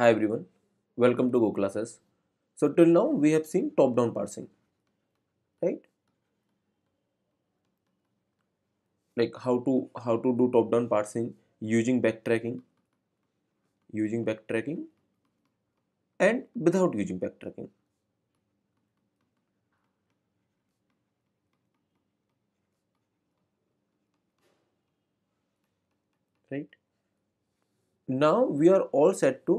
Hi everyone, welcome to Go Classes. So till now we have seen top-down parsing, right? Like how to how to do top-down parsing using backtracking, using backtracking, and without using backtracking. Right now we are all set to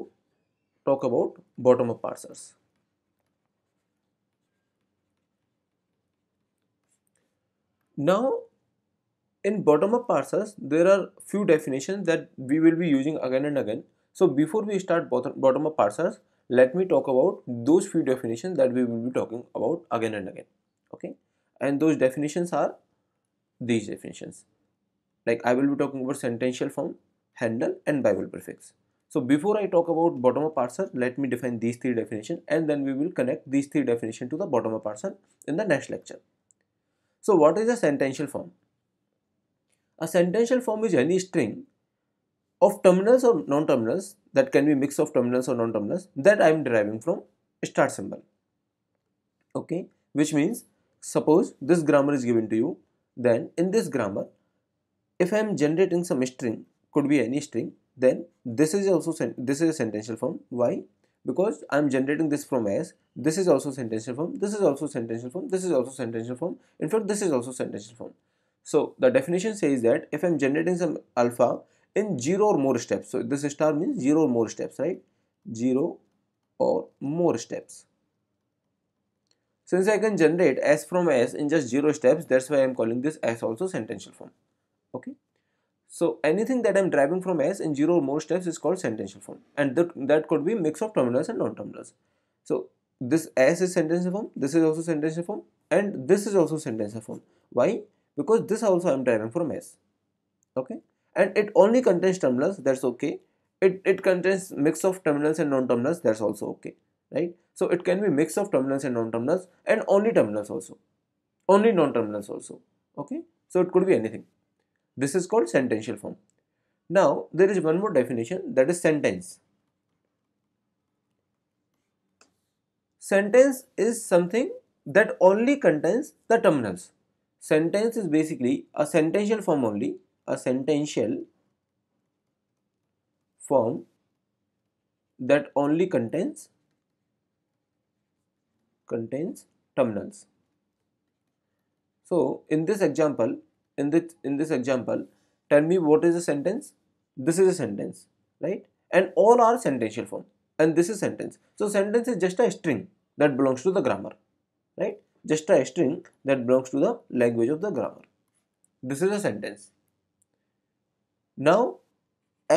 talk about bottom-up parsers. Now in bottom-up parsers there are few definitions that we will be using again and again. So before we start bottom-up parsers let me talk about those few definitions that we will be talking about again and again okay and those definitions are these definitions like I will be talking about sentential form, handle and Bible prefix so before I talk about bottom-up parser, let me define these three definitions and then we will connect these three definitions to the bottom-up parser in the next lecture. So what is a sentential form? A sentential form is any string of terminals or non-terminals that can be mix of terminals or non-terminals that I am deriving from start symbol. Okay, which means suppose this grammar is given to you, then in this grammar, if I am generating some string, could be any string, then this is also this is a sentential form why because i'm generating this from s this is also sentential form this is also sentential form this is also sentential form in fact this is also sentential form so the definition says that if i'm generating some alpha in zero or more steps so this star means zero or more steps right zero or more steps since i can generate s from s in just zero steps that's why i'm calling this s also sentential form okay so anything that I'm deriving from S in zero or more steps is called sentential form. And that, that could be mix of terminals and non-terminals. So this S is sentential form, this is also sentential form, and this is also sentential form. Why? Because this also I'm deriving from S. Okay? And it only contains terminals, that's okay. It, it contains mix of terminals and non-terminals, that's also okay. Right? So it can be mix of terminals and non-terminals and only terminals also. Only non-terminals also. Okay? So it could be anything. This is called sentential form. Now, there is one more definition that is sentence. Sentence is something that only contains the terminals. Sentence is basically a sentential form only, a sentential form that only contains contains terminals. So, in this example, in this in this example tell me what is a sentence this is a sentence right and all are sentential form and this is sentence so sentence is just a string that belongs to the grammar right just a string that belongs to the language of the grammar this is a sentence now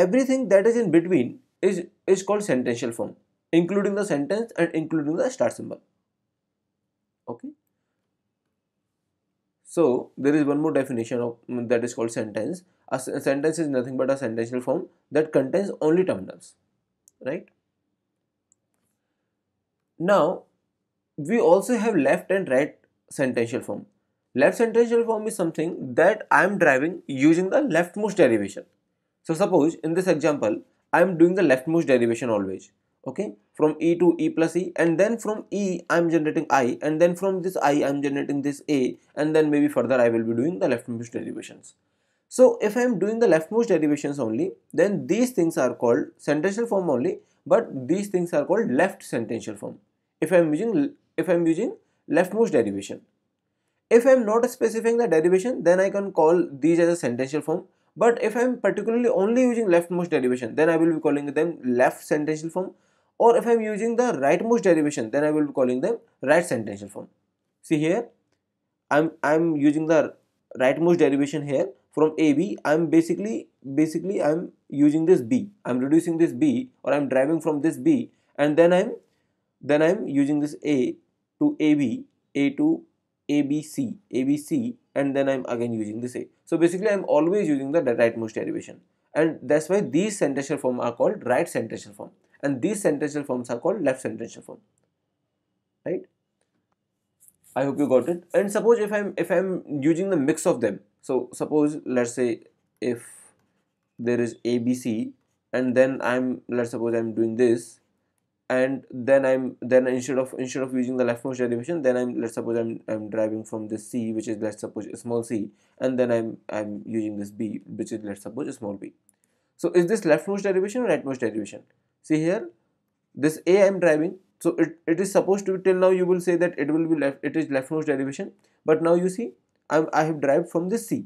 everything that is in between is is called sentential form including the sentence and including the start symbol So there is one more definition of mm, that is called sentence. A, a sentence is nothing but a sentential form that contains only terminals, right? Now we also have left and right sentential form. Left sentential form is something that I am driving using the leftmost derivation. So suppose in this example I am doing the leftmost derivation always okay from e to e plus e and then from e i'm generating i and then from this i i'm generating this a and then maybe further i will be doing the leftmost derivations so if i'm doing the leftmost derivations only then these things are called sentential form only but these things are called left sentential form if i'm using if i'm using leftmost derivation if i'm not specifying the derivation then i can call these as a sentential form but if i'm particularly only using leftmost derivation then i will be calling them left sentential form or if I'm using the rightmost derivation then I will be calling them right sentential form. See here I'm I'm using the rightmost derivation here from AB I'm basically basically I'm using this B I'm reducing this B or I'm deriving from this B and then I'm then I'm using this A to AB A to ABC ABC and then I'm again using this A so basically I'm always using the rightmost derivation and that's why these sentential form are called right sentential form and these sentential forms are called left sentential form right i hope you got it and suppose if i'm if i'm using the mix of them so suppose let's say if there is abc and then i'm let's suppose i'm doing this and then i'm then instead of instead of using the leftmost derivation then i'm let's suppose i'm i'm driving from this c which is let's suppose a small c and then i'm i'm using this b which is let's suppose a small b so is this leftmost derivation or rightmost derivation see here this a I am driving so it, it is supposed to be till now you will say that it will be left it is leftmost derivation but now you see I'm, I have derived from this c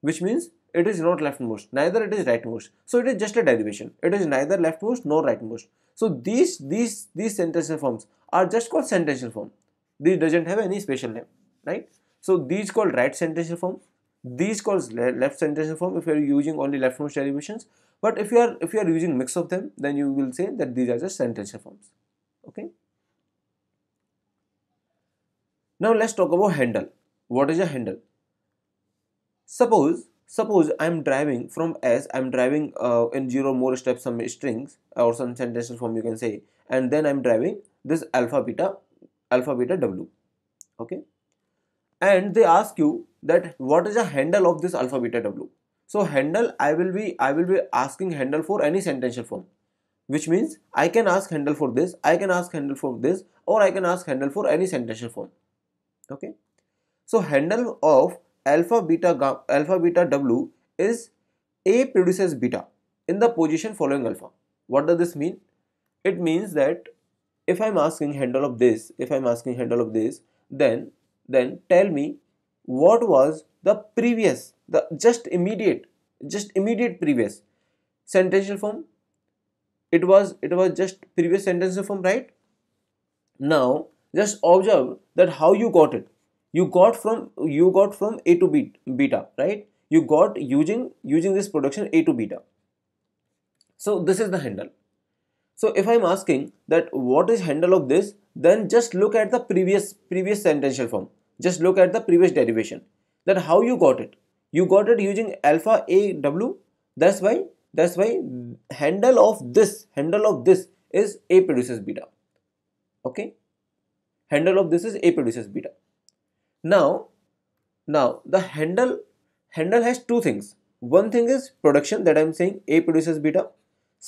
which means it is not leftmost neither it is rightmost so it is just a derivation it is neither leftmost nor rightmost so these these these sentential forms are just called sentential form This doesn't have any special name right so these called right sentential form these called left sentential form if you are using only leftmost derivations but if you are if you are using mix of them, then you will say that these are just sentential forms. Okay. Now let's talk about handle. What is a handle? Suppose suppose I am driving from S, I am driving uh, in zero more steps some strings or some sentential form you can say, and then I am driving this alpha beta alpha beta W. Okay. And they ask you that what is the handle of this alpha beta W? so handle i will be i will be asking handle for any sentential form which means i can ask handle for this i can ask handle for this or i can ask handle for any sentential form okay so handle of alpha beta alpha beta w is a produces beta in the position following alpha what does this mean it means that if i'm asking handle of this if i'm asking handle of this then then tell me what was the previous the just immediate just immediate previous sentential form it was it was just previous sentential form right now just observe that how you got it you got from you got from a to b beta right you got using using this production a to beta so this is the handle so if i'm asking that what is handle of this then just look at the previous previous sentential form just look at the previous derivation that how you got it you got it using alpha aw that's why that's why handle of this handle of this is a produces beta okay handle of this is a produces beta now now the handle handle has two things one thing is production that i'm saying a produces beta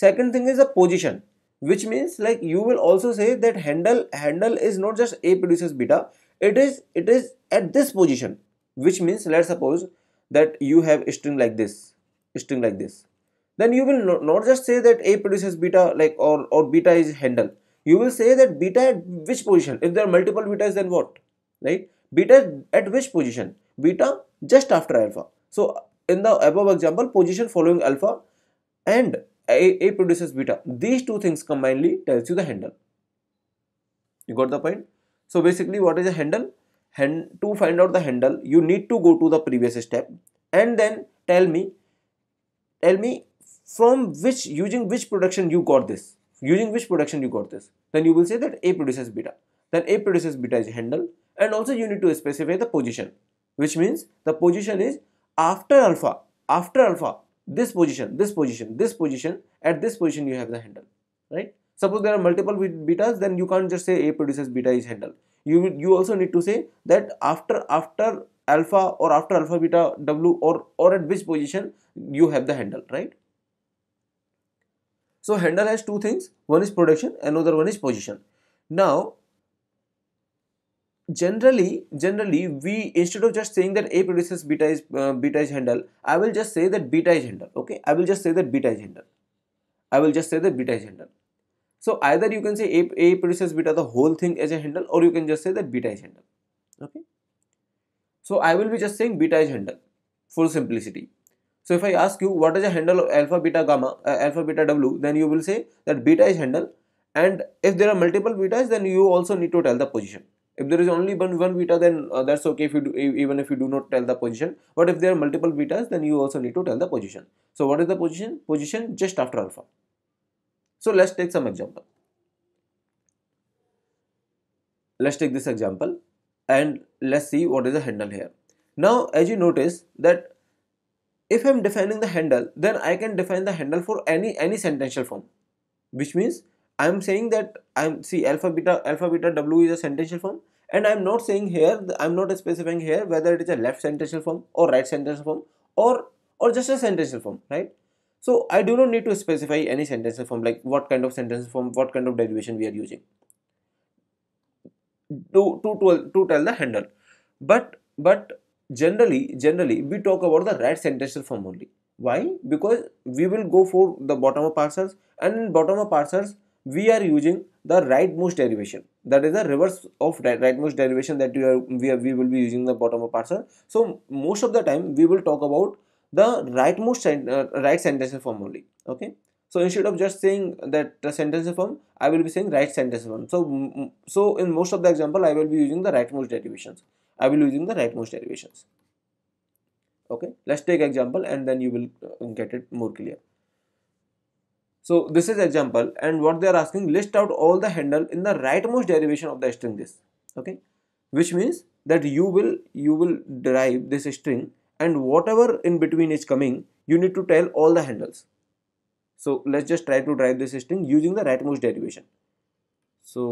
second thing is a position which means like you will also say that handle handle is not just a produces beta it is it is at this position which means let's suppose that you have a string like this, string like this, then you will not just say that A produces beta like or, or beta is handle. You will say that beta at which position? If there are multiple betas, then what? Right? Beta at which position? Beta just after alpha. So in the above example, position following alpha and A, A produces beta. These two things combinedly tells you the handle. You got the point? So basically what is a handle? hand, to find out the handle you need to go to the previous step and then tell me tell me from which using which production you got this using which production you got this then you will say that a produces beta then a produces beta is handle and also you need to specify the position which means the position is after alpha after alpha this position this position this position at this position you have the handle right suppose there are multiple betas then you can't just say a produces beta is handle you you also need to say that after after alpha or after alpha beta w or or at which position you have the handle right so handle has two things one is production another one is position now generally generally we instead of just saying that a produces beta is uh, beta is handle i will just say that beta is handle okay i will just say that beta is handle i will just say that beta is handle so either you can say A, A produces beta the whole thing as a handle or you can just say that beta is handle. Okay. So I will be just saying beta is handle for simplicity. So if I ask you what is a handle of alpha beta gamma uh, alpha beta w then you will say that beta is handle and if there are multiple betas then you also need to tell the position. If there is only one, one beta then uh, that's okay if you do, even if you do not tell the position but if there are multiple betas then you also need to tell the position. So what is the position? Position just after alpha. So let's take some example. Let's take this example and let's see what is the handle here. Now as you notice that if I'm defining the handle then I can define the handle for any any sentential form which means I'm saying that I'm see alpha beta alpha beta w is a sentential form and I'm not saying here I'm not specifying here whether it is a left sentential form or right sentential form or or just a sentential form right so I do not need to specify any sentence form like what kind of sentence form, what kind of derivation we are using to, to, to, to tell the handle. But but generally, generally we talk about the right sentence form only. Why? Because we will go for the bottom up parsers and in bottom up parsers we are using the rightmost derivation that is the reverse of right, rightmost derivation that we are, we are we will be using the bottom up parser so most of the time we will talk about the rightmost uh, right sentence form only okay so instead of just saying that uh, sentence form i will be saying right sentence form so so in most of the example i will be using the rightmost derivations i will be using the rightmost derivations okay let's take example and then you will uh, get it more clear so this is example and what they are asking list out all the handle in the rightmost derivation of the string this okay which means that you will you will derive this string and whatever in between is coming you need to tell all the handles so let's just try to drive this string using the rightmost derivation so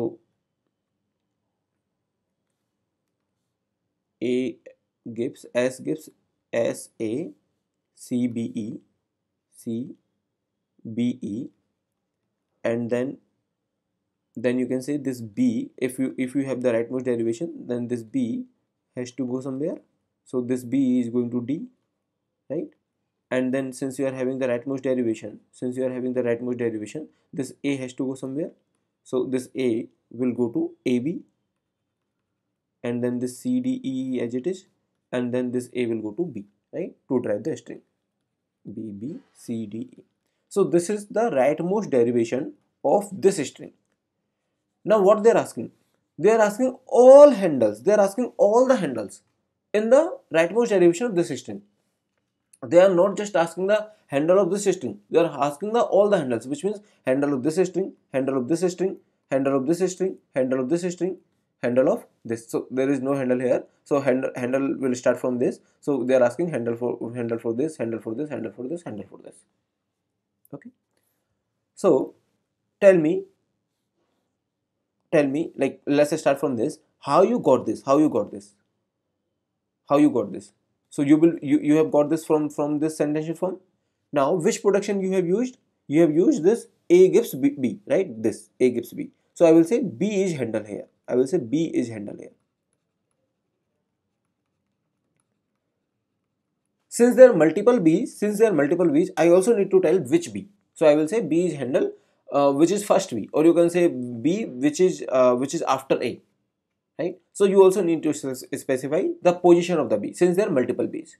a gives s gives s a c b e c b e and then then you can say this b if you if you have the rightmost derivation then this b has to go somewhere so this b is going to d right and then since you are having the rightmost derivation since you are having the rightmost derivation this a has to go somewhere so this a will go to ab and then this cde as it is and then this a will go to b right to drive the string b b c d e so this is the rightmost derivation of this string now what they are asking they are asking all handles they are asking all the handles in the rightmost derivation of this string. They are not just asking the handle of this string. They are asking the all the handles, which means handle of this string, handle of this string, handle of this string, handle of this string, handle of this. So there is no handle here. So handle handle will start from this. So they are asking handle for handle for this, handle for this, handle for this, handle for this. Okay. So tell me, tell me, like let's start from this. How you got this? How you got this? how you got this so you will you, you have got this from from this sentential form now which production you have used you have used this a gives b, b right this a gives b so i will say b is handle here i will say b is handle here since there are multiple b's since there are multiple b's i also need to tell which b so i will say b is handle uh, which is first b or you can say b which is uh, which is after a right so you also need to specify the position of the b since there are multiple b's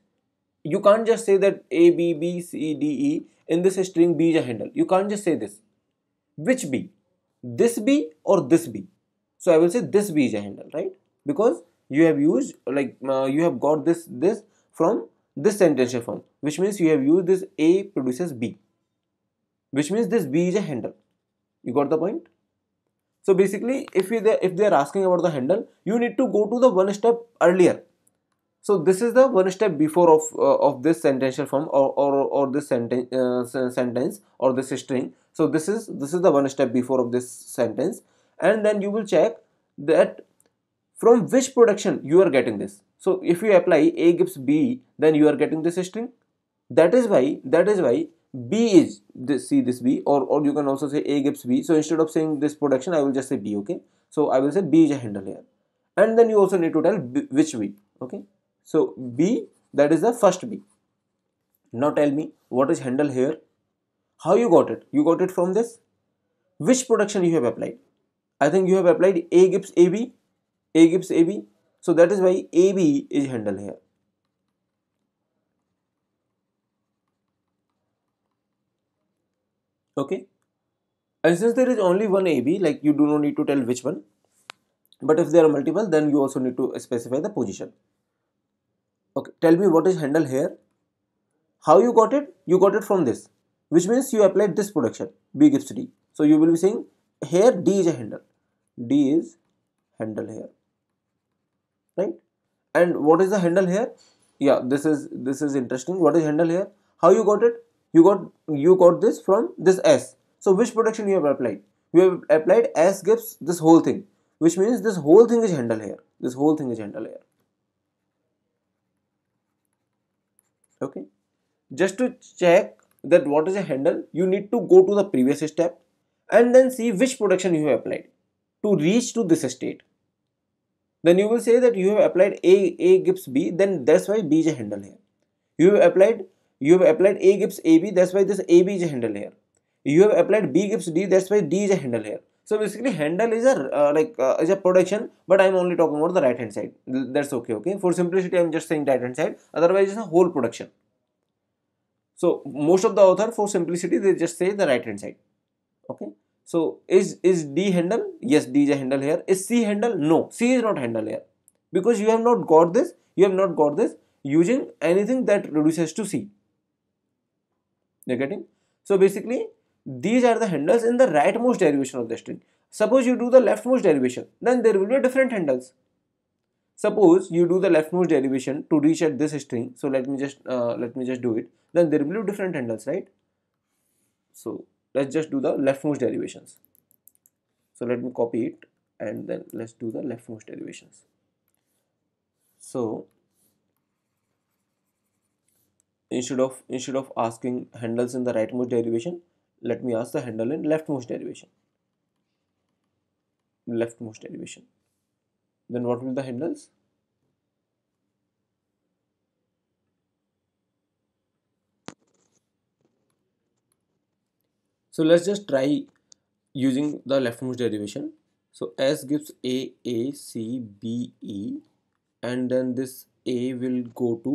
you can't just say that a b b c d e in this string b is a handle you can't just say this which b this b or this b so i will say this b is a handle right because you have used like uh, you have got this this from this sentential form which means you have used this a produces b which means this b is a handle you got the point so basically, if, you, if they are asking about the handle, you need to go to the one step earlier. So this is the one step before of, uh, of this sentential form or, or, or this sentence uh, sentence or this string. So this is, this is the one step before of this sentence and then you will check that from which production you are getting this. So if you apply A gives B then you are getting this string. That is why, that is why B is this see this B or, or you can also say A gives B. So instead of saying this production, I will just say B, okay? So I will say B is a handle here. And then you also need to tell B, which B, okay? So B, that is the first B. Now tell me, what is handle here? How you got it? You got it from this? Which production you have applied? I think you have applied A gives AB, A gives AB. So that is why AB is handle here. okay and since there is only one AB like you do not need to tell which one but if there are multiple then you also need to specify the position okay tell me what is handle here how you got it you got it from this which means you applied this production B gives D so you will be saying here D is a handle D is handle here right and what is the handle here yeah this is this is interesting what is handle here how you got it you got you got this from this s so which protection you have applied you have applied s gives this whole thing which means this whole thing is handle here this whole thing is handle here okay just to check that what is a handle you need to go to the previous step and then see which protection you have applied to reach to this state then you will say that you have applied a a gives b then that's why b is a handle here you have applied you have applied a gives ab that's why this ab is a handle here you have applied b gives d that's why d is a handle here so basically handle is a uh, like uh, is a production but i'm only talking about the right hand side that's okay okay for simplicity i'm just saying right hand side otherwise it's a whole production so most of the author for simplicity they just say the right hand side okay so is is d handle yes d is a handle here is c handle no c is not handle here because you have not got this you have not got this using anything that reduces to c they're getting? So basically, these are the handles in the rightmost derivation of the string. Suppose you do the leftmost derivation, then there will be different handles. Suppose you do the leftmost derivation to reach at this string. So let me just uh, let me just do it. Then there will be different handles, right? So let's just do the leftmost derivations. So let me copy it and then let's do the leftmost derivations. So instead of instead of asking handles in the rightmost derivation let me ask the handle in leftmost derivation leftmost derivation then what will the handles so let's just try using the leftmost derivation so s gives a a c b e and then this a will go to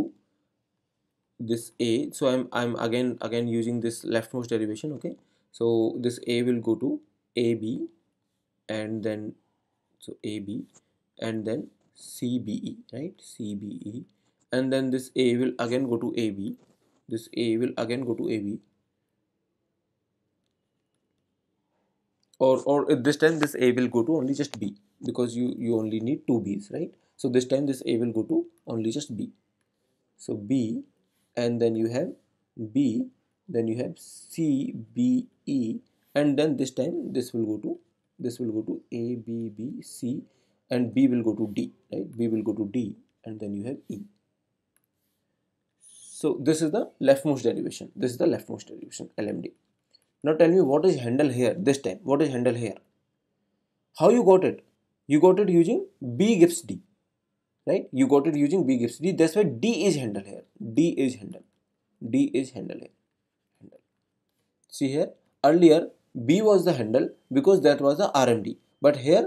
this a so i'm i'm again again using this leftmost derivation okay so this a will go to ab and then so ab and then cbe right cbe and then this a will again go to ab this a will again go to ab or or this time this a will go to only just b because you you only need two b's right so this time this a will go to only just b so b and then you have B then you have C B E and then this time this will go to this will go to A B B C and B will go to D right B will go to D and then you have E so this is the leftmost derivation this is the leftmost derivation LMD now tell me what is handle here this time what is handle here how you got it you got it using B gives D right you got it using b gives d that's why d is handle here d is handle d is handle here handle see here earlier b was the handle because that was the rmd but here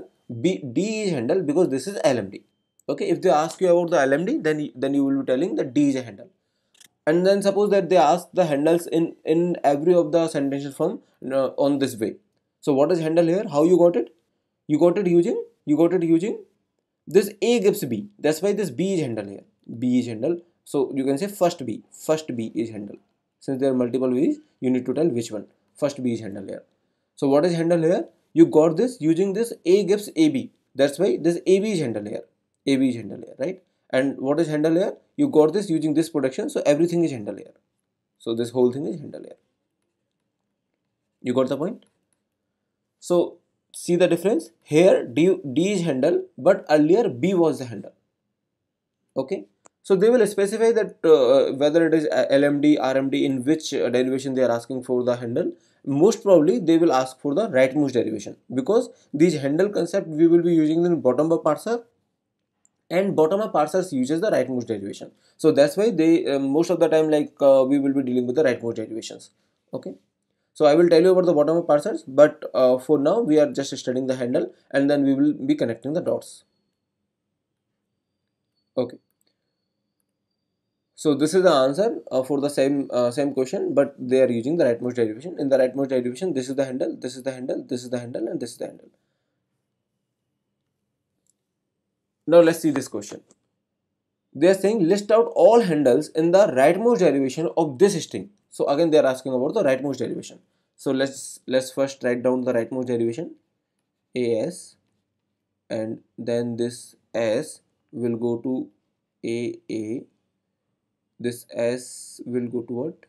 b d is handle because this is lmd okay if they ask you about the lmd then then you will be telling that d is a handle and then suppose that they ask the handles in in every of the sentences from uh, on this way so what is handle here how you got it you got it using you got it using this A gives B. That's why this B is handle here. B is handle. So you can say first B. First B is handle. Since there are multiple B's, you need to tell which one. First B is handle here. So what is handle here? You got this using this A gives AB. That's why this AB is handle here. AB is handle here, right? And what is handle here? You got this using this production. So everything is handle here. So this whole thing is handle here. You got the point? So see the difference here D, D is handle but earlier B was the handle okay so they will specify that uh, whether it is uh, LMD RMD in which uh, derivation they are asking for the handle most probably they will ask for the rightmost derivation because these handle concept we will be using in bottom up parser and bottom up parsers uses the rightmost derivation so that's why they uh, most of the time like uh, we will be dealing with the rightmost derivations okay so I will tell you about the bottom up parsers but uh, for now we are just studying the handle and then we will be connecting the dots. Okay. So this is the answer uh, for the same uh, same question but they are using the rightmost derivation. In the rightmost derivation this is the handle, this is the handle, this is the handle and this is the handle. Now let's see this question. They are saying list out all handles in the rightmost derivation of this string so again they are asking about the rightmost derivation. So let's let's first write down the rightmost derivation as and then this s will go to a a this s will go to what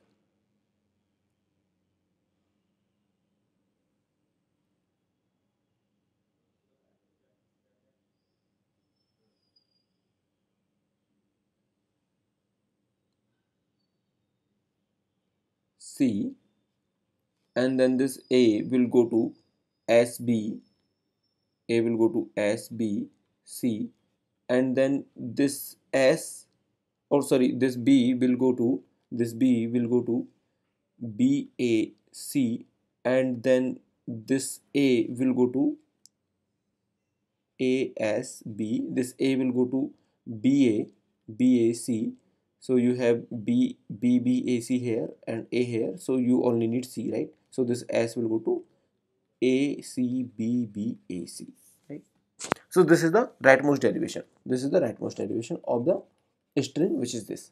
C and then this A will go to SB A will go to SB C and then this S or sorry this B will go to this B will go to BAC and then this A will go to ASB this A will go to BA BAC so you have b b b a c here and a here so you only need c right so this s will go to a c b b a c right so this is the rightmost derivation this is the rightmost derivation of the string which is this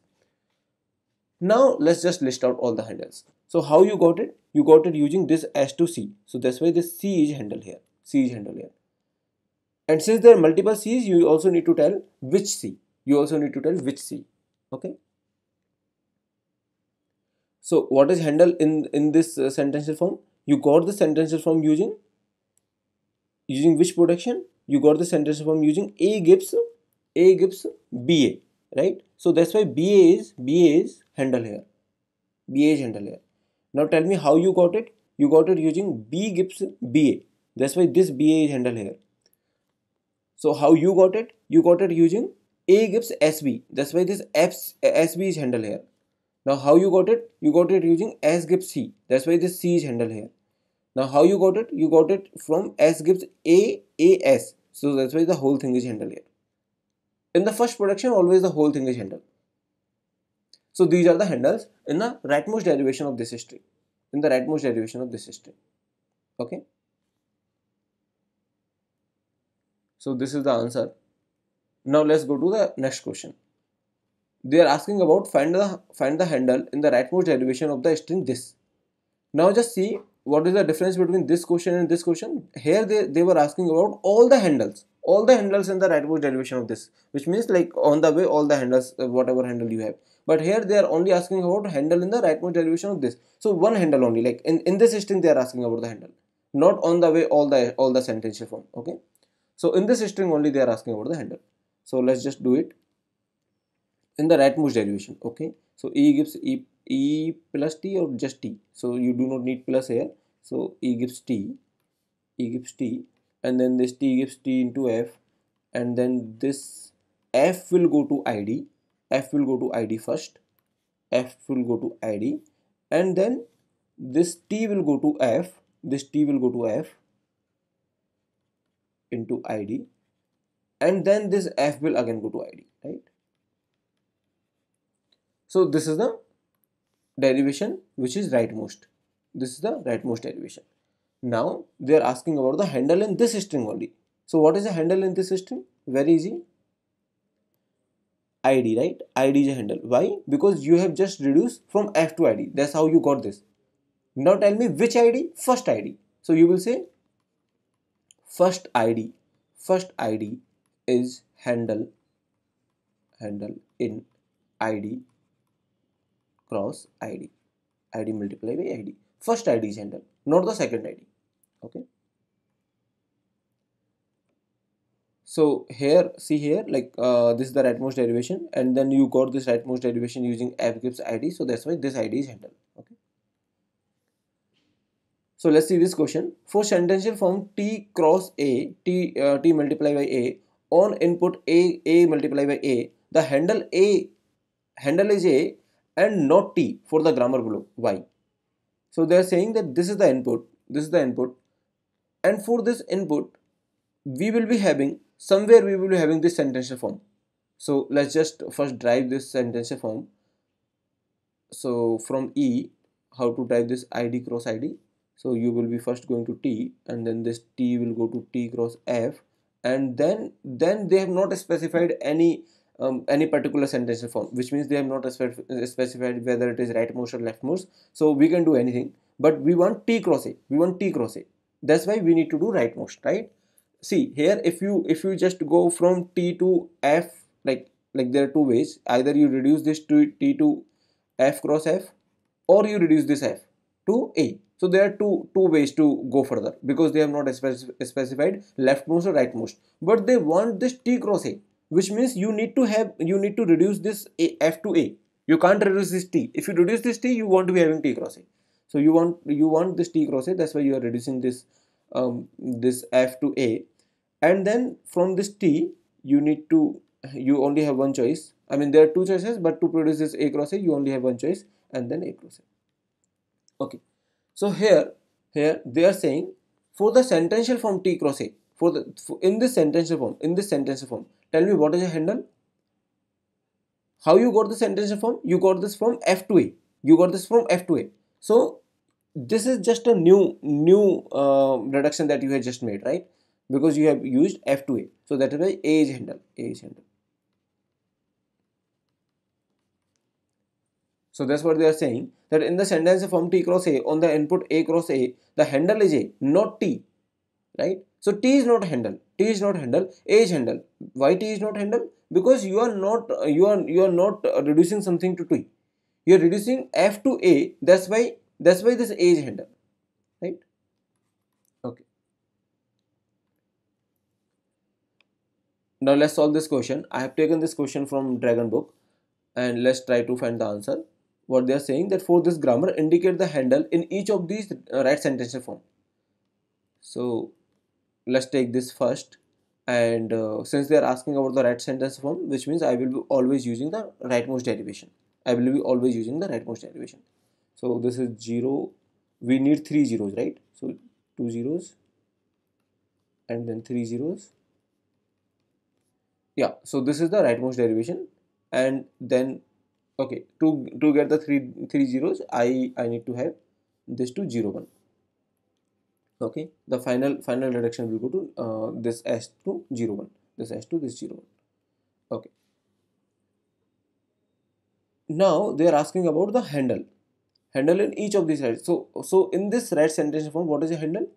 now let's just list out all the handles so how you got it you got it using this s to c so that's why this c is handle here c is handle here and since there are multiple c's you also need to tell which c you also need to tell which c okay so what is handle in in this uh, sentential form you got the sentential form using using which production you got the sentential form using a gives a gives ba right so that's why ba is ba is handle here ba is handle here now tell me how you got it you got it using b gives ba that's why this ba is handle here so how you got it you got it using a gives SB. That's why this F, SB is handle here. Now how you got it? You got it using S gives C. That's why this C is handle here. Now how you got it? You got it from S gives A, AS. So that's why the whole thing is handle here. In the first production, always the whole thing is handle. So these are the handles in the rightmost derivation of this string. In the rightmost derivation of this string. Okay. So this is the answer. Now let's go to the next question. They are asking about find the find the handle in the rightmost derivation of the string this. Now just see what is the difference between this question and this question. Here they, they were asking about all the handles. All the handles in the rightmost derivation of this. Which means like on the way all the handles uh, whatever handle you have but here they are only asking about handle in the rightmost derivation of this so one handle only like in, in this string they are asking about the handle not on the way all the all the sentential form okay so in this string only they are asking about the handle so let's just do it in the rightmost derivation okay so e gives e, e plus t or just t so you do not need plus here so e gives t e gives t and then this t gives t into f and then this f will go to id f will go to id first f will go to id and then this t will go to f this t will go to f into id and then this f will again go to id right so this is the derivation which is rightmost this is the rightmost derivation now they are asking about the handle in this string only so what is the handle in this string very easy id right id is a handle why because you have just reduced from f to id that's how you got this now tell me which id first id so you will say first id first id is handle handle in id cross id id multiply by id first id is handle not the second id okay so here see here like uh, this is the rightmost derivation and then you got this rightmost derivation using fgibbs id so that's why this id is handle okay so let's see this question for sentential form t cross a t uh, t by a on input a a multiplied by a the handle a handle is a and not t for the grammar below why so they are saying that this is the input this is the input and for this input we will be having somewhere we will be having this sentential form so let's just first drive this sentential form so from e how to drive this id cross id so you will be first going to t and then this t will go to t cross f and then then they have not specified any um, any particular sentence form which means they have not specified whether it is right most or left most so we can do anything but we want t cross a we want t cross a that's why we need to do right most right see here if you if you just go from t to f like like there are two ways either you reduce this to t to f cross f or you reduce this f to A. So there are two, two ways to go further because they have not specified leftmost or rightmost. But they want this T cross A which means you need to have, you need to reduce this A, F to A. You can't reduce this T. If you reduce this T, you want to be having T cross A. So you want, you want this T cross A, that's why you are reducing this, um, this F to A. And then from this T, you need to, you only have one choice. I mean, there are two choices, but to produce this A cross A, you only have one choice and then A cross A okay so here here they are saying for the sentential form t cross a for the for in this sentential form in this sentential form tell me what is a handle how you got the sentential form you got this from f to a you got this from f to a so this is just a new new uh, reduction that you have just made right because you have used f to a so that is why a is handle a is handle So that's what they are saying that in the sentence from T cross A on the input A cross A, the handle is A, not T, right? So T is not handle, T is not handle, A is handle. Why T is not handle? Because you are not you are you are not reducing something to T. You are reducing F to A. That's why that's why this A is handle, right? Okay. Now let's solve this question. I have taken this question from Dragon Book and let's try to find the answer what they are saying that for this grammar indicate the handle in each of these uh, right sentence form so let's take this first and uh, since they are asking about the right sentence form which means i will be always using the rightmost derivation i will be always using the rightmost derivation so this is 0 we need three zeros right so two zeros and then three zeros yeah so this is the rightmost derivation and then okay to to get the three three zeros i i need to have this to zero one okay the final final reduction will go to uh, this s to zero one this s to this zero one okay now they are asking about the handle handle in each of these right so so in this right sentence form what is a handle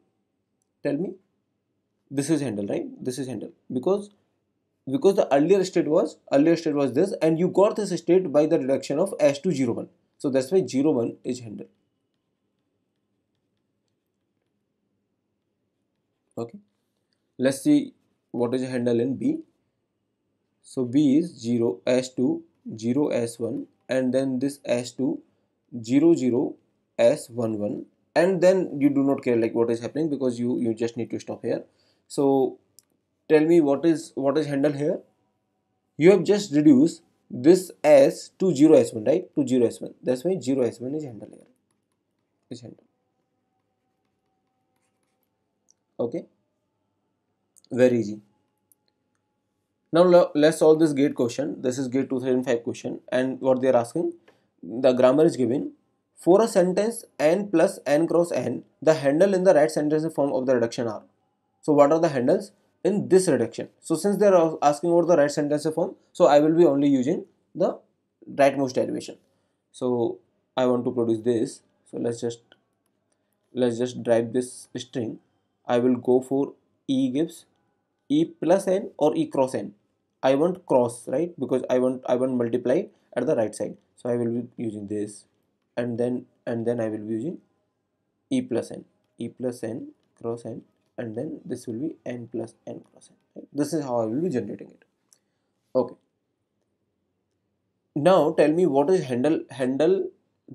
tell me this is handle right this is handle because because the earlier state was earlier state was this and you got this state by the reduction of s to 0 1 so that's why 0 1 is handled okay let's see what is handle in b so b is 0 s2 0 s1 and then this s2 0 0 one, and then you do not care like what is happening because you you just need to stop here so tell me what is what is handle here you have just reduced this s to 0 s1 right to 0 s1 that's why 0 s1 is handle here is handle okay very easy now let's solve this gate question this is gate 2005 question and what they are asking the grammar is given for a sentence n plus n cross n the handle in the right sentence is form of the reduction r so what are the handles in this reduction. So since they are asking about the right sentence form, so I will be only using the rightmost derivation. So I want to produce this. So let's just let's just drive this string. I will go for e gives e plus n or e cross n. I want cross right because I want I want multiply at the right side. So I will be using this and then and then I will be using e plus n e plus n cross n and then this will be n plus n cross n right? this is how I will be generating it okay now tell me what is handle handle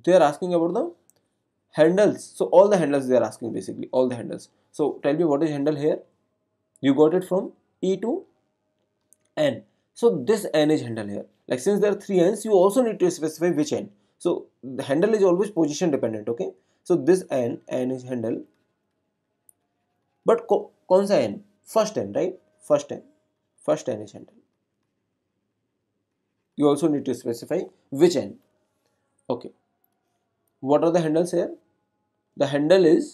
they are asking about the handles so all the handles they are asking basically all the handles so tell me what is handle here you got it from e to n so this n is handle here like since there are three n's you also need to specify which n so the handle is always position dependent okay so this n n is handle but कौन सा N first N right First N first N is n you also need to specify which n okay what are the handles here the handle is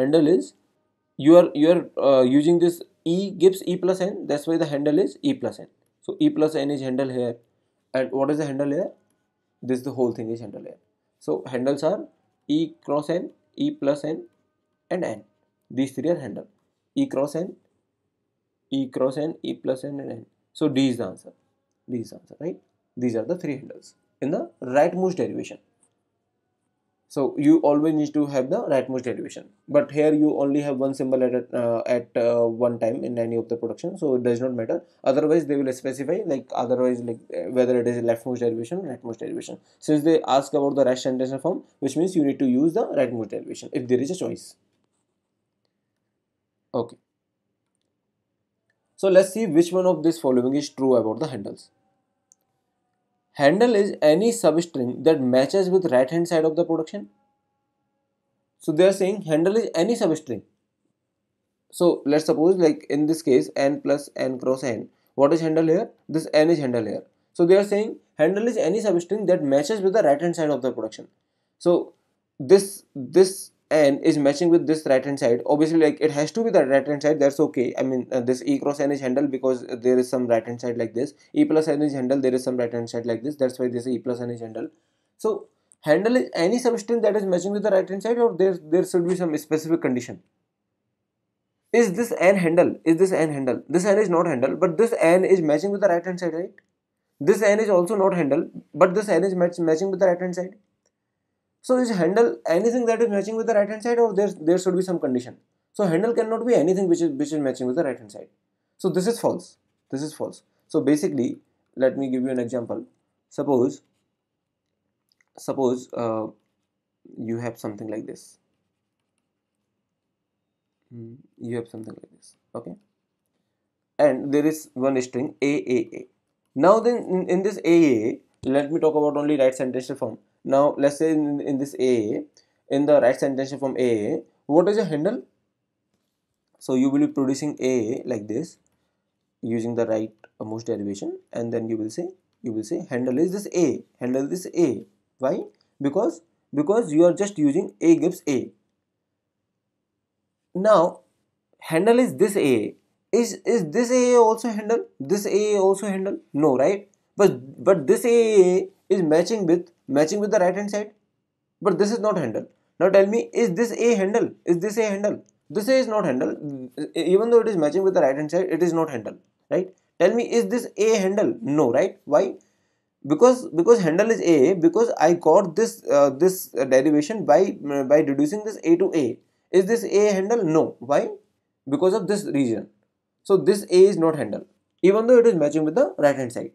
handle is you are you are uh, using this e gives e plus n that's why the handle is e plus n so e plus n is handle here and what is the handle here this the whole thing is handle here so handles are e cross n e plus n and n these three are hand e cross n e cross n e plus n and n so d is the answer d is the answer right these are the three handles in the rightmost derivation so you always need to have the rightmost derivation but here you only have one symbol at uh, at uh, one time in any of the production so it does not matter otherwise they will specify like otherwise like uh, whether it is leftmost derivation rightmost derivation since they ask about the right translation form which means you need to use the rightmost derivation if there is a choice okay so let's see which one of this following is true about the handles handle is any substring that matches with right hand side of the production so they are saying handle is any substring so let's suppose like in this case n plus n cross n what is handle here this n is handle here so they are saying handle is any substring that matches with the right hand side of the production so this this and is matching with this right hand side obviously like it has to be the right hand side that's okay i mean uh, this e cross n is handle because there is some right hand side like this e plus n is handle. there is some right hand side like this that's why this e plus n is handle. so handle is any substance that is matching with the right hand side or there there should be some specific condition is this n handle is this n handle this n is not handle but this n is matching with the right hand side right this n is also not handle but this n is match, matching with the right hand side so is handle anything that is matching with the right hand side or there, there should be some condition. So handle cannot be anything which is, which is matching with the right hand side. So this is false. This is false. So basically, let me give you an example. Suppose, suppose uh, you have something like this. Hmm, you have something like this. Okay. And there is one string AAA. Now then in, in this AAA, let me talk about only right sentence form now let's say in, in this A, in the right sentence from A, what is a handle? So you will be producing A like this using the right most derivation and then you will say you will say handle is this A, handle this A. Why? Because because you are just using A gives A. Now handle is this A. Is is this A also handle? This A also handle? No, right? But but this A is matching with matching with the right hand side but this is not handle now tell me is this a handle is this a handle this a is not handle even though it is matching with the right hand side it is not handle right tell me is this a handle no right why because because handle is a because i got this uh, this derivation by by reducing this a to a is this a handle no why because of this region so this a is not handle even though it is matching with the right hand side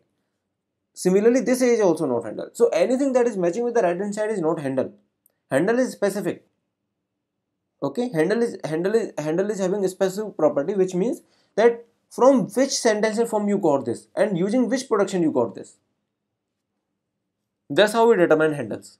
Similarly, this edge also not handle. So anything that is matching with the right hand side is not handle. Handle is specific. Okay, handle is handle is handle is having a specific property, which means that from which sentence form you got this, and using which production you got this. That's how we determine handles.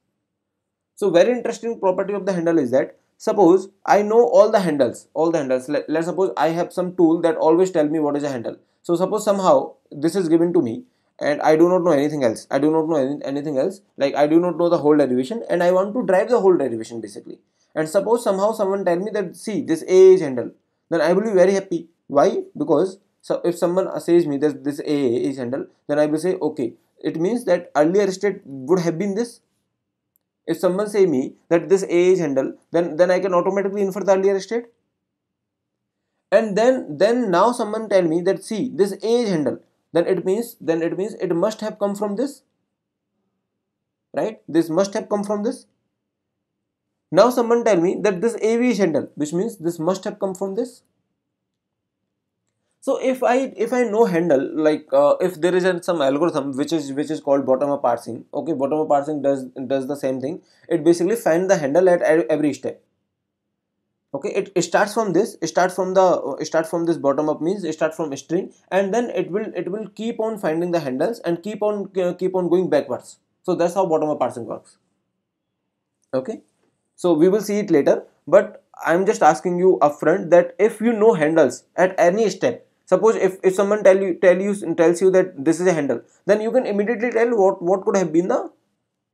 So very interesting property of the handle is that suppose I know all the handles, all the handles. Let, let's suppose I have some tool that always tell me what is a handle. So suppose somehow this is given to me and I do not know anything else. I do not know any, anything else. Like I do not know the whole derivation and I want to drive the whole derivation basically. And suppose somehow someone tell me that see this A is handle, then I will be very happy. Why? Because so if someone says me that this A is handle, then I will say okay. It means that earlier state would have been this. If someone say me that this A is handle, then then I can automatically infer the earlier state. And then then now someone tell me that see this A is handle then it means then it means it must have come from this right this must have come from this now someone tell me that this AV is handle which means this must have come from this so if I if I know handle like uh, if there is some algorithm which is which is called bottom up parsing okay bottom up parsing does does the same thing it basically find the handle at every step okay it, it starts from this start from the start from this bottom up means start from string and then it will it will keep on finding the handles and keep on uh, keep on going backwards so that's how bottom up parsing works okay so we will see it later but i'm just asking you upfront that if you know handles at any step suppose if, if someone tell you tell you tells you that this is a handle then you can immediately tell what what could have been the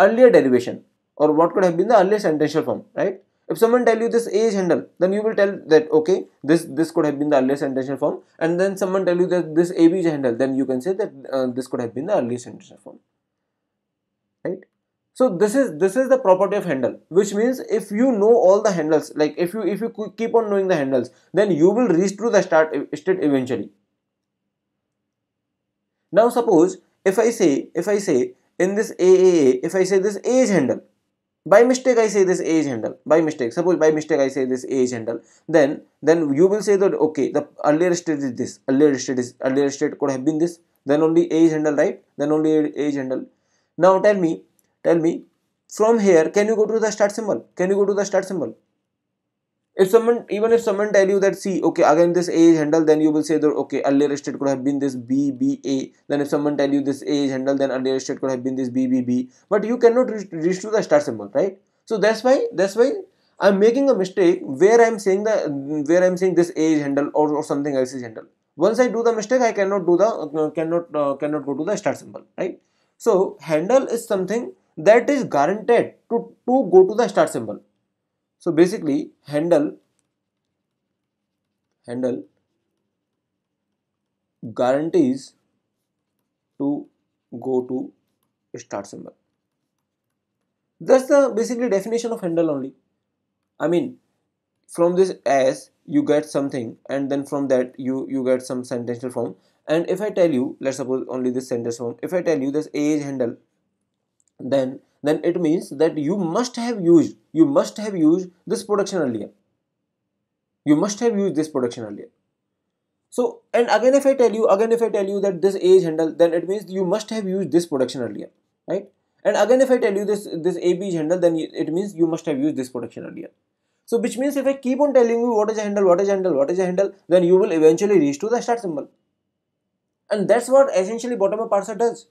earlier derivation or what could have been the earlier sentential form right if someone tell you this is handle then you will tell that okay this this could have been the earliest intention form and then someone tell you that this is handle then you can say that uh, this could have been the earliest intention form right so this is this is the property of handle which means if you know all the handles like if you if you keep on knowing the handles then you will reach to the start state eventually now suppose if i say if i say in this aaa if i say this is handle by mistake I say this age handle by mistake suppose by mistake I say this age handle then then you will say that okay the earlier state is this earlier state is earlier state could have been this then only age handle right then only age handle now tell me tell me from here can you go to the start symbol can you go to the start symbol if someone even if someone tell you that see okay again this age handle then you will say that okay earlier state could have been this b b a then if someone tell you this age handle then earlier state could have been this b b b but you cannot reach, reach to the star symbol right so that's why that's why i'm making a mistake where i'm saying the where i'm saying this age handle or, or something else is handle once i do the mistake i cannot do the uh, cannot uh, cannot go to the star symbol right so handle is something that is guaranteed to to go to the start symbol so basically handle. Handle. guarantees to go to start symbol. That's the basically definition of handle only. I mean from this as you get something and then from that you you get some sentential form and if I tell you let's suppose only this sentence form if I tell you this age handle, then then it means that you must have used you must have used this production earlier you must have used this production earlier so and again if i tell you again if i tell you that this age handle then it means you must have used this production earlier right and again if i tell you this this ab handle then it means you must have used this production earlier so which means if i keep on telling you what is a handle what is a handle what is a handle then you will eventually reach to the start symbol and that's what essentially bottom up parser does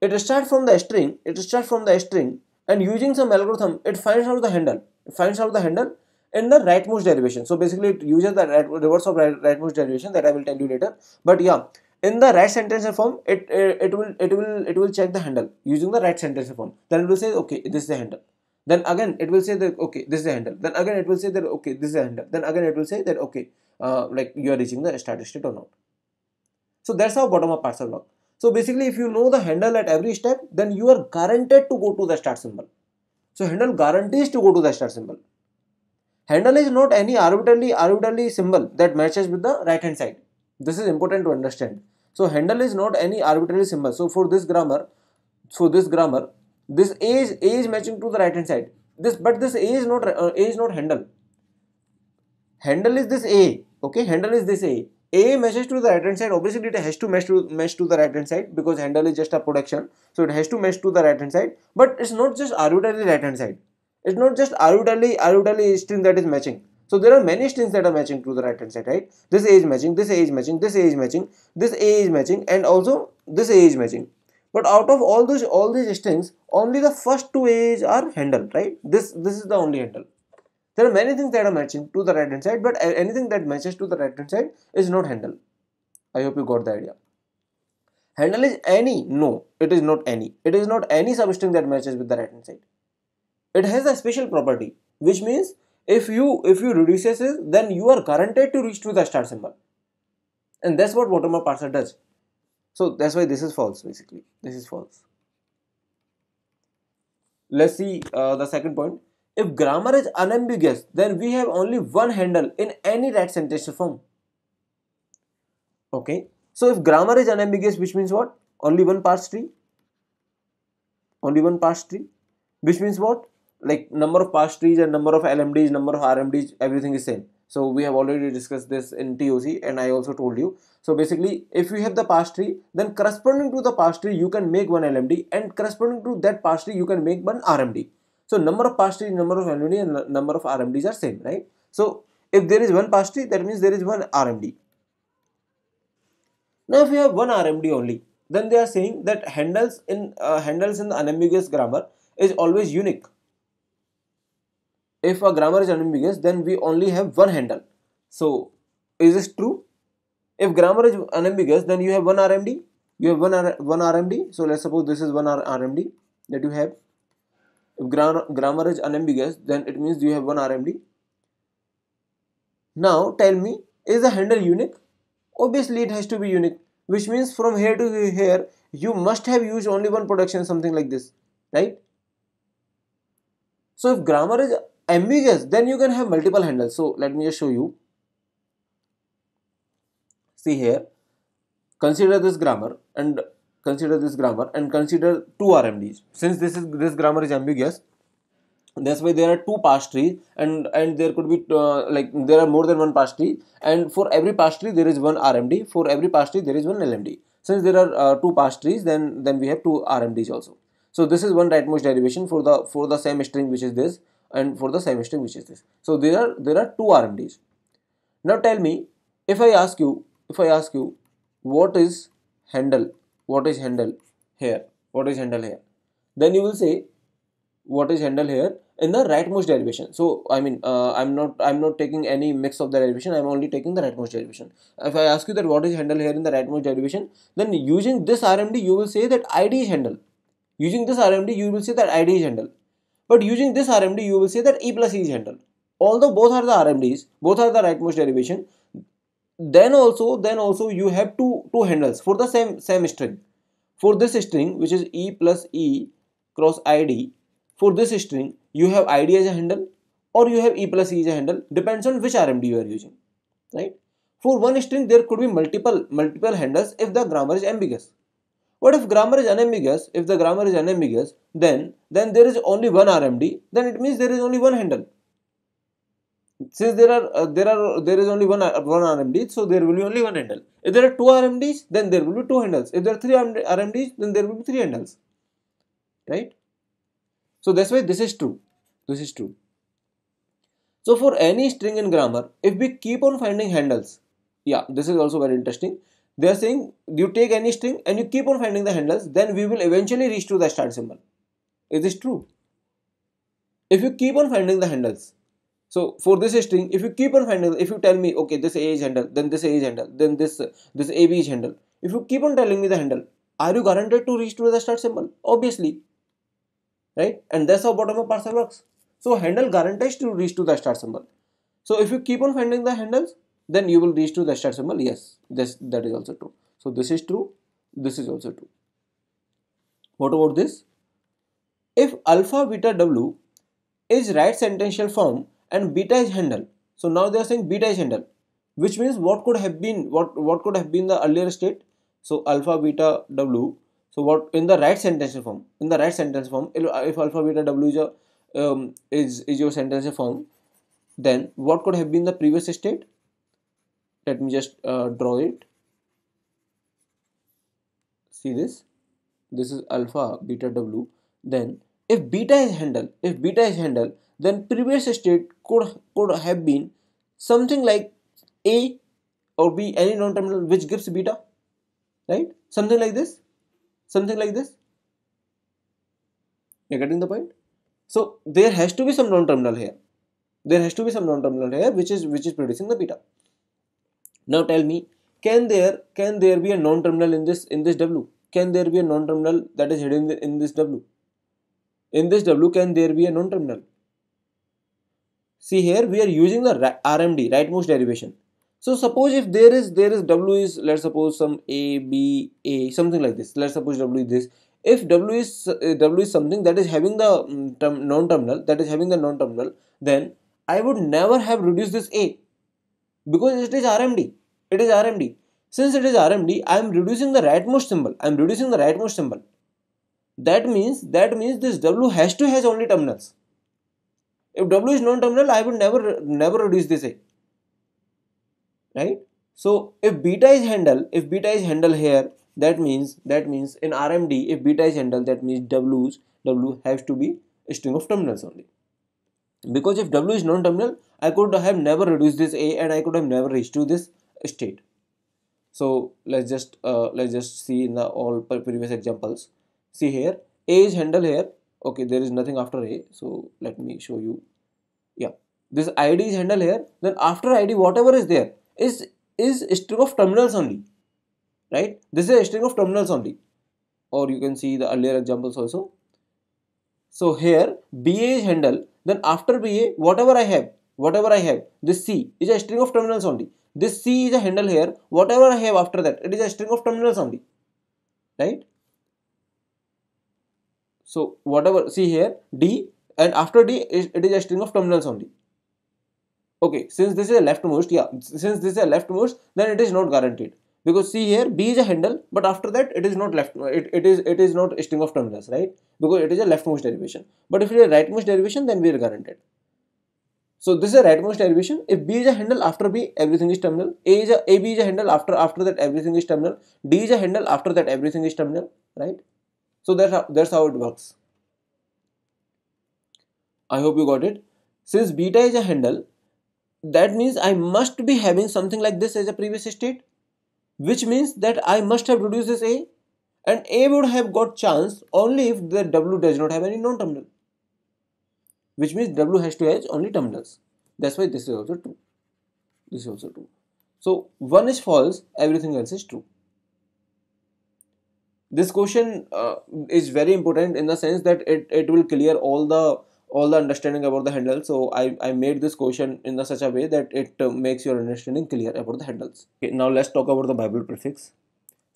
it starts from the string, it starts from the string and using some algorithm it finds out the handle, it finds out the handle in the rightmost derivation. So basically it uses the right, reverse of right, rightmost derivation that I will tell you later. But yeah, in the right sentence form, it, it, it will it will it will check the handle using the right sentence form. Then it will say okay, this is the handle. Then again it will say that okay, this is the handle. Then again it will say that okay, this is the handle. Then again it will say that okay, uh, like you are reaching the start state or not. So that's how bottom up parser work. So basically if you know the handle at every step then you are guaranteed to go to the start symbol. So handle guarantees to go to the start symbol. Handle is not any arbitrarily arbitrarily symbol that matches with the right hand side. This is important to understand. So handle is not any arbitrary symbol. So for this grammar, for this grammar, this A is, A is matching to the right hand side. This but this A is not uh, A is not handle. Handle is this A. Okay, handle is this A. A meshes to the right hand side. Obviously, it has to mesh to mesh to the right hand side because handle is just a production. So it has to mesh to the right hand side. But it's not just arbitrarily right hand side. It's not just arbitrarily arbitrarily string that is matching. So there are many strings that are matching to the right hand side, right? This A is matching, this A is matching, this A is matching, this A is matching, and also this A is matching. But out of all those all these strings, only the first two A's are handle, right? This this is the only handle. There are many things that are matching to the right hand side, but anything that matches to the right hand side is not handle. I hope you got the idea. Handle is any, no, it is not any. It is not any substring that matches with the right hand side. It has a special property, which means if you if you reduce it, then you are guaranteed to reach to the star symbol. And that's what bottom-up parser does. So that's why this is false basically. This is false. Let's see uh, the second point. If grammar is unambiguous, then we have only one handle in any right sentence form. Okay, so if grammar is unambiguous, which means what? Only one parse tree. Only one parse tree, which means what? Like number of parse trees and number of LMDs, number of RMDs, everything is same. So we have already discussed this in TOC and I also told you. So basically if you have the parse tree then corresponding to the parse tree you can make one LMD and corresponding to that parse tree you can make one RMD. So number of parse tree, number of MDD and number of RMDs are same, right? So if there is one parse tree, that means there is one RMD. Now if you have one RMD only, then they are saying that handles in uh, handles in the unambiguous grammar is always unique. If a grammar is unambiguous, then we only have one handle. So is this true? If grammar is unambiguous, then you have one RMD. You have one, R one RMD. So let's suppose this is one R RMD that you have if grammar is unambiguous, then it means you have one RMD. Now tell me, is the handle unique? Obviously it has to be unique, which means from here to here, you must have used only one production, something like this, right? So if grammar is ambiguous, then you can have multiple handles. So let me just show you. See here, consider this grammar and consider this grammar and consider two RMDs. Since this is this grammar is ambiguous, that's why there are two past trees and and there could be uh, like there are more than one past tree and for every past tree there is one RMD. For every past tree there is one LMD. Since there are uh, two past trees, then then we have two RMDs also. So this is one rightmost derivation for the for the same string which is this and for the same string which is this. So there are there are two RMDs. Now tell me if I ask you if I ask you what is handle what is handle here what is handle here then you will say what is handle here in the rightmost derivation so i mean uh, i'm not i'm not taking any mix of the derivation i'm only taking the rightmost derivation if i ask you that what is handle here in the rightmost derivation then using this rmd you will say that id is handle using this rmd you will say that id is handle but using this rmd you will say that e plus e is handle although both are the rmds both are the rightmost derivation then also then also you have two two handles for the same same string for this string which is e plus e cross id for this string you have id as a handle or you have e plus e as a handle depends on which rmd you are using right for one string there could be multiple multiple handles if the grammar is ambiguous what if grammar is unambiguous if the grammar is unambiguous then then there is only one rmd then it means there is only one handle since there are uh, there are there is only one uh, one RMD, so there will be only one handle. If there are two RMDs, then there will be two handles. If there are three RMDs, then there will be three handles. Right? So that's why this is true. This is true. So for any string in grammar, if we keep on finding handles, yeah, this is also very interesting. They are saying you take any string and you keep on finding the handles, then we will eventually reach to the start symbol. Is this true. If you keep on finding the handles, so for this string, if you keep on finding, if you tell me, okay, this A is handle, then this A is handle, then this this AB is handle. If you keep on telling me the handle, are you guaranteed to reach to the start symbol? Obviously, right? And that's how bottom-up parser works. So handle guarantees to reach to the start symbol. So if you keep on finding the handles, then you will reach to the start symbol. Yes, this that is also true. So this is true. This is also true. What about this? If alpha beta w is right sentential form and beta is handle so now they are saying beta is handle which means what could have been what what could have been the earlier state so alpha beta w so what in the right sentence form in the right sentence form if alpha beta w is your, um, is, is your sentence form then what could have been the previous state let me just uh, draw it see this this is alpha beta w then if beta is handle if beta is handle then previous state could, could have been something like A or B, any non-terminal which gives beta, right? Something like this, something like this. You're getting the point? So there has to be some non-terminal here. There has to be some non-terminal here which is which is producing the beta. Now tell me, can there can there be a non-terminal in this in this W? Can there be a non-terminal that is hidden in this W? In this W, can there be a non-terminal? see here we are using the RMD rightmost derivation so suppose if there is there is W is let's suppose some A B A something like this let's suppose W is this if W is uh, W is something that is having the um, term, non-terminal that is having the non-terminal then I would never have reduced this A because it is RMD it is RMD since it is RMD I am reducing the rightmost symbol I am reducing the rightmost symbol that means that means this W has to has only terminals if W is non-terminal, I would never never reduce this A. Right? So if beta is handle, if beta is handle here, that means that means in RMD, if beta is handle, that means W's W has to be a string of terminals only. Because if W is non-terminal, I could have never reduced this A and I could have never reached to this state. So let's just uh, let's just see in the all previous examples. See here, A is handle here okay there is nothing after a so let me show you yeah this id is handle here then after id whatever is there is is string of terminals only right this is a string of terminals only or you can see the earlier examples also so here ba is handle then after ba whatever i have whatever i have this c is a string of terminals only this c is a handle here whatever i have after that it is a string of terminals only right so whatever, see here D and after D it is a string of terminals only. Okay, since this is a leftmost, yeah, since this is a leftmost, then it is not guaranteed. Because see here, B is a handle, but after that it is not left, it, it is it is not a string of terminals, right? Because it is a leftmost derivation. But if it is a rightmost derivation, then we are guaranteed. So this is a rightmost derivation. If B is a handle after B, everything is terminal. A is a AB is a handle after after that everything is terminal. D is a handle after that everything is terminal, right? So that's how, that's how it works. I hope you got it. Since beta is a handle, that means I must be having something like this as a previous state, which means that I must have reduced this A and A would have got chance only if the W does not have any non-terminal, which means W has to have only terminals. That's why this is also true. This is also true. So one is false, everything else is true this question uh, is very important in the sense that it, it will clear all the all the understanding about the handle so i i made this question in the such a way that it uh, makes your understanding clear about the handles okay now let's talk about the bible prefix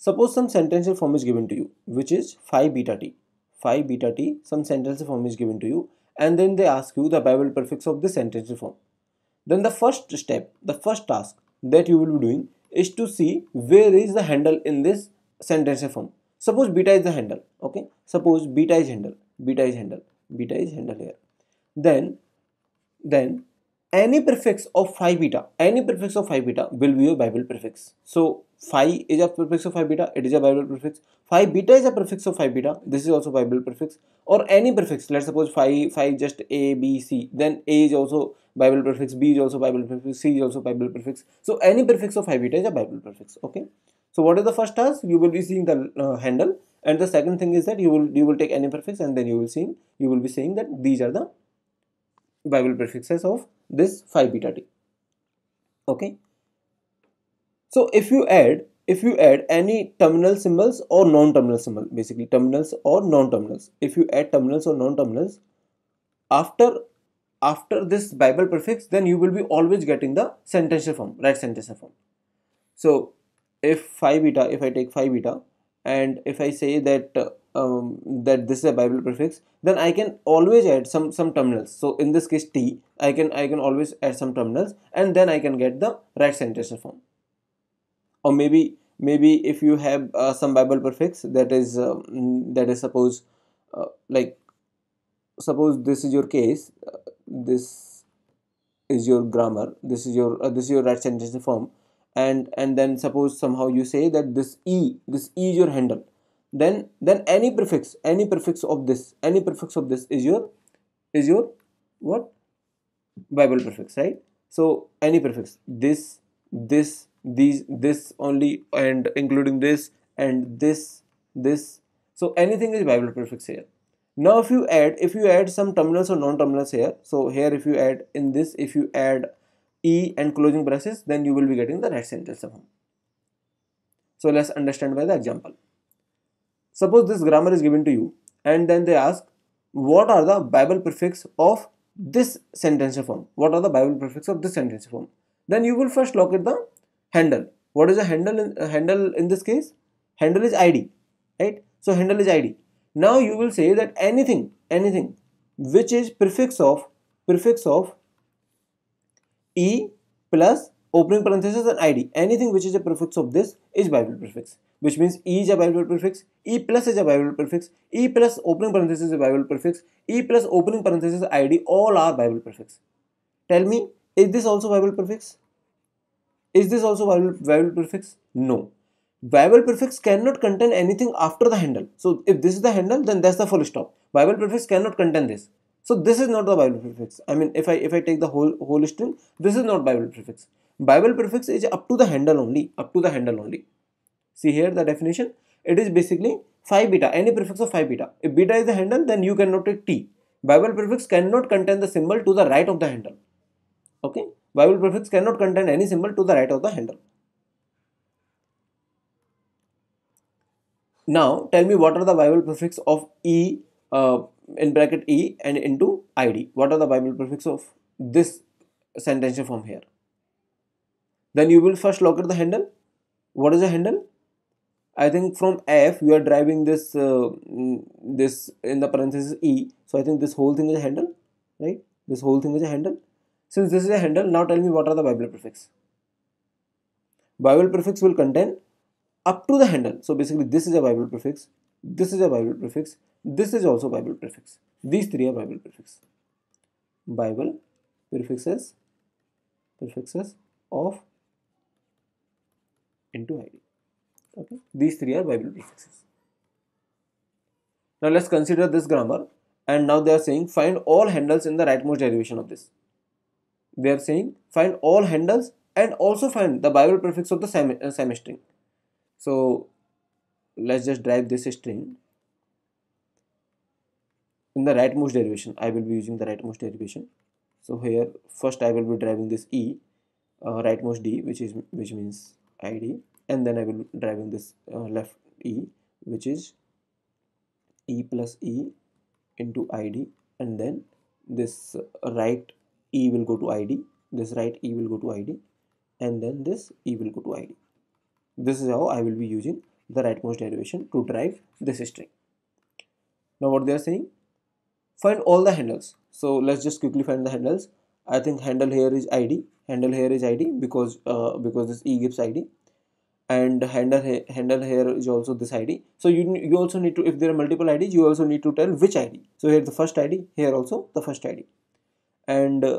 suppose some sentential form is given to you which is phi beta t phi beta t some sentential form is given to you and then they ask you the bible prefix of this sentential form then the first step the first task that you will be doing is to see where is the handle in this sentential form suppose beta is the handle okay suppose beta is handle beta is handle beta is handle here then then any prefix of phi beta any prefix of phi beta will be a bible prefix so phi is a prefix of phi beta it is a bible prefix phi beta is a prefix of phi beta this is also bible prefix or any prefix let's suppose phi phi just a b c then a is also bible prefix b is also bible prefix c is also bible prefix so any prefix of phi beta is a bible prefix okay so what is the first task? You will be seeing the uh, handle and the second thing is that you will you will take any prefix and then you will see you will be saying that these are the Bible prefixes of this phi beta t. Okay. So if you add if you add any terminal symbols or non-terminal symbol basically terminals or non-terminals if you add terminals or non-terminals after after this Bible prefix then you will be always getting the sentential form right sentential form. So if phi beta if i take phi beta and if i say that uh, um, that this is a bible prefix then i can always add some some terminals so in this case t i can i can always add some terminals and then i can get the right sentence form or maybe maybe if you have uh, some bible prefix that is um, that is suppose uh, like suppose this is your case uh, this is your grammar this is your uh, this is your right sentence form and and then suppose somehow you say that this e this e is your handle then then any prefix any prefix of this any prefix of this is your is your what bible prefix right so any prefix this this these this only and including this and this this so anything is bible prefix here now if you add if you add some terminals or non-terminals here so here if you add in this if you add E and closing braces, then you will be getting the right sentence of home. So let's understand by the example. Suppose this grammar is given to you and then they ask what are the Bible prefix of this sentence form? What are the Bible prefix of this sentence form? Then you will first look at the handle. What is the handle in, uh, handle in this case? Handle is ID, right? So handle is ID. Now you will say that anything, anything which is prefix of prefix of E plus opening parenthesis and ID. Anything which is a prefix of this is Bible prefix, which means E is a Bible prefix, E plus is a Bible prefix, E plus opening parenthesis is a Bible prefix, E plus opening parenthesis ID, all are Bible prefix. Tell me, is this also Bible prefix? Is this also Bible prefix? No. Bible prefix cannot contain anything after the handle. So if this is the handle, then that's the full stop. Bible prefix cannot contain this. So this is not the Bible prefix. I mean, if I if I take the whole whole string, this is not Bible prefix. Bible prefix is up to the handle only, up to the handle only. See here the definition. It is basically phi beta, any prefix of phi beta. If beta is the handle, then you cannot take t. Bible prefix cannot contain the symbol to the right of the handle. Okay, Bible prefix cannot contain any symbol to the right of the handle. Now tell me what are the Bible prefix of e, uh, in bracket E and into ID. What are the Bible prefix of this sentential form here? Then you will first locate the handle. What is the handle? I think from F you are driving this uh, mm, this in the parenthesis E. So I think this whole thing is a handle, right? This whole thing is a handle. Since this is a handle, now tell me what are the Bible prefix. Bible prefix will contain up to the handle. So basically this is a Bible prefix, this is a Bible prefix, this is also Bible prefix. These three are Bible prefix. Bible prefixes prefixes of into id. Okay, these three are Bible prefixes. Now let's consider this grammar and now they are saying find all handles in the rightmost derivation of this. They are saying find all handles and also find the Bible prefix of the semi, uh, semi string. So let's just drive this string in the rightmost derivation I will be using the rightmost derivation so here first I will be driving this E uh, rightmost D which is which means ID and then I will be driving this uh, left E which is E plus E into ID and then this right E will go to ID this right E will go to ID and then this E will go to ID this is how I will be using the rightmost derivation to drive this string now what they are saying find all the handles so let's just quickly find the handles i think handle here is id handle here is id because uh, because this e gives id and handle handle here is also this id so you you also need to if there are multiple ids you also need to tell which id so here the first id here also the first id and uh,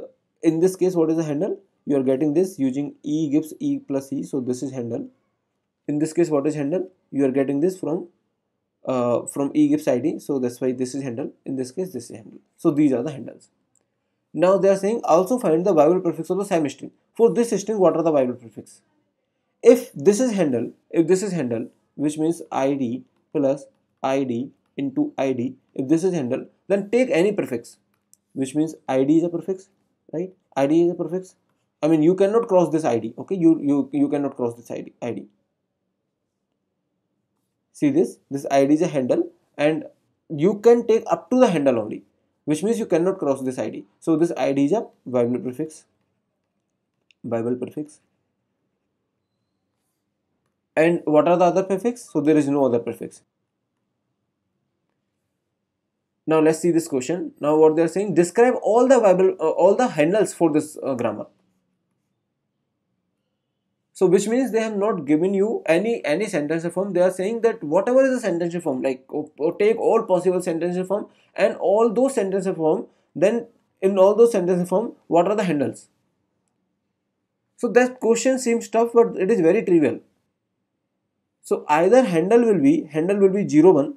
in this case what is the handle you are getting this using e gives e plus e so this is handle in this case what is handle you are getting this from uh, from egips id so that's why this is handle in this case this is handle so these are the handles now they are saying also find the bible prefix of the same string for this string what are the bible prefix if this is handle if this is handle which means id plus id into id if this is handle then take any prefix which means id is a prefix right id is a prefix i mean you cannot cross this id okay you you you cannot cross this id id see this this id is a handle and you can take up to the handle only which means you cannot cross this id so this id is a bible prefix bible prefix and what are the other prefix so there is no other prefix now let's see this question now what they are saying describe all the bible uh, all the handles for this uh, grammar so which means they have not given you any any sentence form they are saying that whatever is the sentence form like take all possible sentence form and all those sentence form then in all those sentence form what are the handles so that question seems tough but it is very trivial so either handle will be handle will be zero one.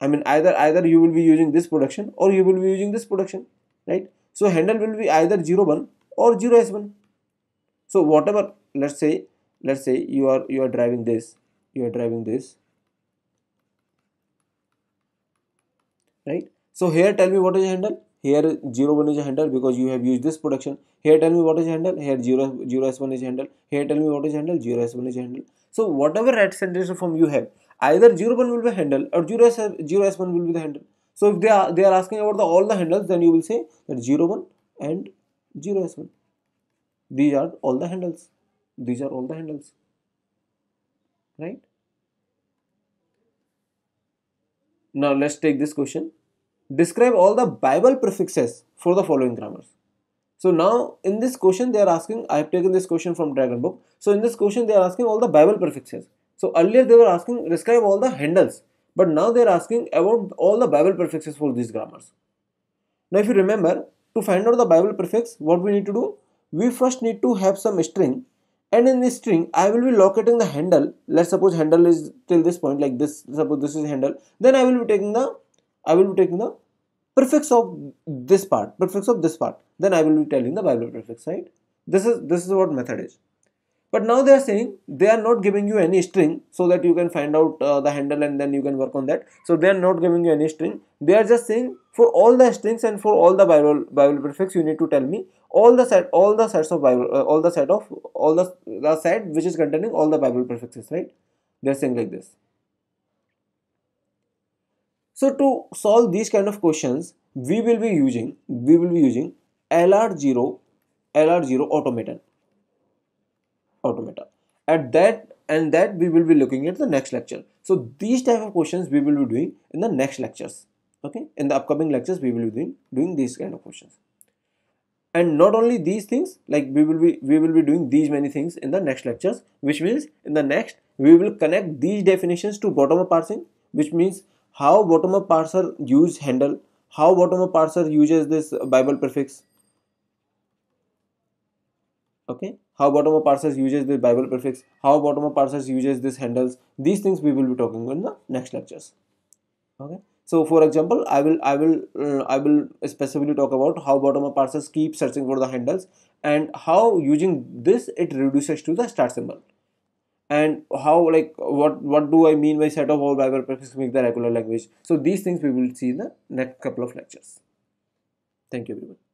I mean either either you will be using this production or you will be using this production right so handle will be either zero one or or s s1 so whatever let's say let's say you are you are driving this you are driving this right so here tell me what is your handle here 0 1 is your handle because you have used this production here tell me what is your handle here 0 0 s1 is your handle here tell me what is your handle 0 s1 is your handle so whatever representation form you have either 0 1 will be handle or 0 s 0 s1 will be the handle so if they are they are asking about the all the handles then you will say that 0 1 and 0 s1 these are all the handles these are all the handles right now let's take this question describe all the bible prefixes for the following grammars so now in this question they are asking i have taken this question from dragon book so in this question they are asking all the bible prefixes so earlier they were asking describe all the handles but now they are asking about all the bible prefixes for these grammars now if you remember to find out the bible prefix what we need to do we first need to have some string and in this string I will be locating the handle let's suppose handle is till this point like this suppose this is handle then I will be taking the I will be taking the prefix of this part prefix of this part then I will be telling the Bible prefix right this is this is what method is but now they are saying they are not giving you any string so that you can find out uh, the handle and then you can work on that so they are not giving you any string they are just saying for all the strings and for all the viral viral prefix you need to tell me all the set all the sets of viral, uh, all the set of all the the set which is containing all the viral prefixes right they're saying like this so to solve these kind of questions we will be using we will be using lr0 lr0 automaton automata at that and that we will be looking at the next lecture so these type of questions we will be doing in the next lectures okay in the upcoming lectures we will be doing, doing these kind of questions and not only these things like we will be we will be doing these many things in the next lectures which means in the next we will connect these definitions to bottom up parsing which means how bottom up parser use handle how bottom up parser uses this bible prefix okay how bottom up parsers uses the bible prefix how bottom up parsers uses this handles these things we will be talking in the next lectures okay so for example i will i will uh, i will specifically talk about how bottom up parsers keep searching for the handles and how using this it reduces to the start symbol and how like what what do i mean by set of all bible prefixes make the regular language so these things we will see in the next couple of lectures thank you everyone